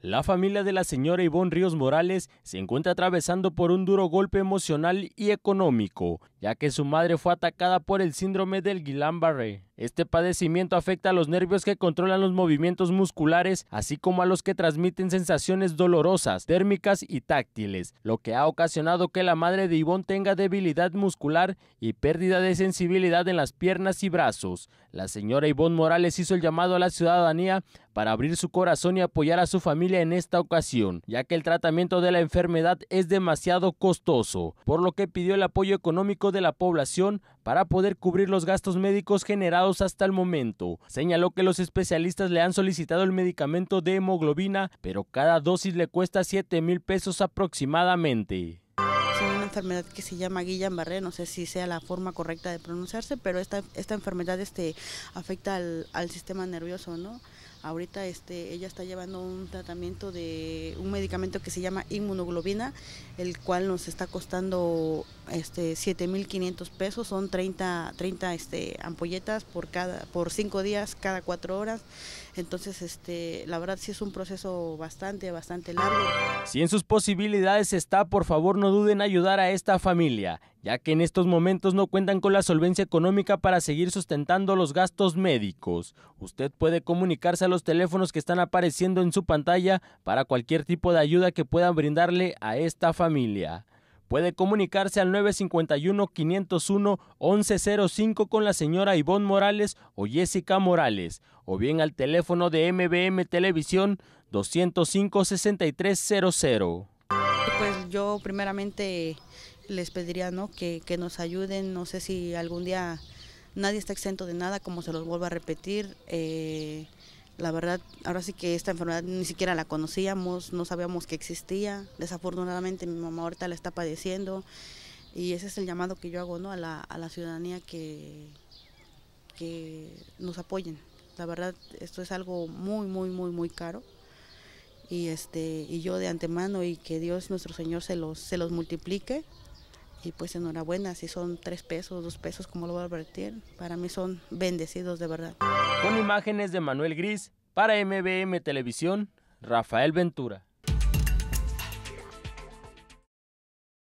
La familia de la señora Ivonne Ríos Morales se encuentra atravesando por un duro golpe emocional y económico, ya que su madre fue atacada por el síndrome del Guillain-Barré. Este padecimiento afecta a los nervios que controlan los movimientos musculares, así como a los que transmiten sensaciones dolorosas, térmicas y táctiles, lo que ha ocasionado que la madre de Ivonne tenga debilidad muscular y pérdida de sensibilidad en las piernas y brazos. La señora Ivonne Morales hizo el llamado a la ciudadanía para abrir su corazón y apoyar a su familia en esta ocasión, ya que el tratamiento de la enfermedad es demasiado costoso, por lo que pidió el apoyo económico de la población para poder cubrir los gastos médicos generados hasta el momento. Señaló que los especialistas le han solicitado el medicamento de hemoglobina, pero cada dosis le cuesta 7 mil pesos aproximadamente. Es una enfermedad que se llama Guillain-Barré, no sé si sea la forma correcta de pronunciarse, pero esta, esta enfermedad este, afecta al, al sistema nervioso, ¿no? Ahorita este, ella está llevando un tratamiento de un medicamento que se llama inmunoglobina, el cual nos está costando este, 7.500 pesos, son 30, 30 este, ampolletas por, cada, por 5 días, cada 4 horas. Entonces, este, la verdad sí es un proceso bastante, bastante largo. Si en sus posibilidades está, por favor no duden en ayudar a esta familia ya que en estos momentos no cuentan con la solvencia económica para seguir sustentando los gastos médicos. Usted puede comunicarse a los teléfonos que están apareciendo en su pantalla para cualquier tipo de ayuda que puedan brindarle a esta familia. Puede comunicarse al 951-501-1105 con la señora Ivonne Morales o Jessica Morales, o bien al teléfono de MBM Televisión 205-6300. Pues yo primeramente les pediría ¿no? que, nos ayuden, no sé si algún día nadie está exento de nada, como se los vuelva a repetir. Eh, la verdad, ahora sí que esta enfermedad ni siquiera la conocíamos, no sabíamos que existía. Desafortunadamente mi mamá ahorita la está padeciendo y ese es el llamado que yo hago ¿no? a, la, ciudadanía que, que nos apoyen. La verdad, esto es algo muy, muy, muy, muy caro. Y, este, y yo de antemano y que Dios nuestro Señor se los, se los multiplique y pues enhorabuena, si son tres pesos, dos pesos, como lo va a advertir, para mí son bendecidos de verdad. Con imágenes de Manuel Gris, para MBM Televisión, Rafael Ventura.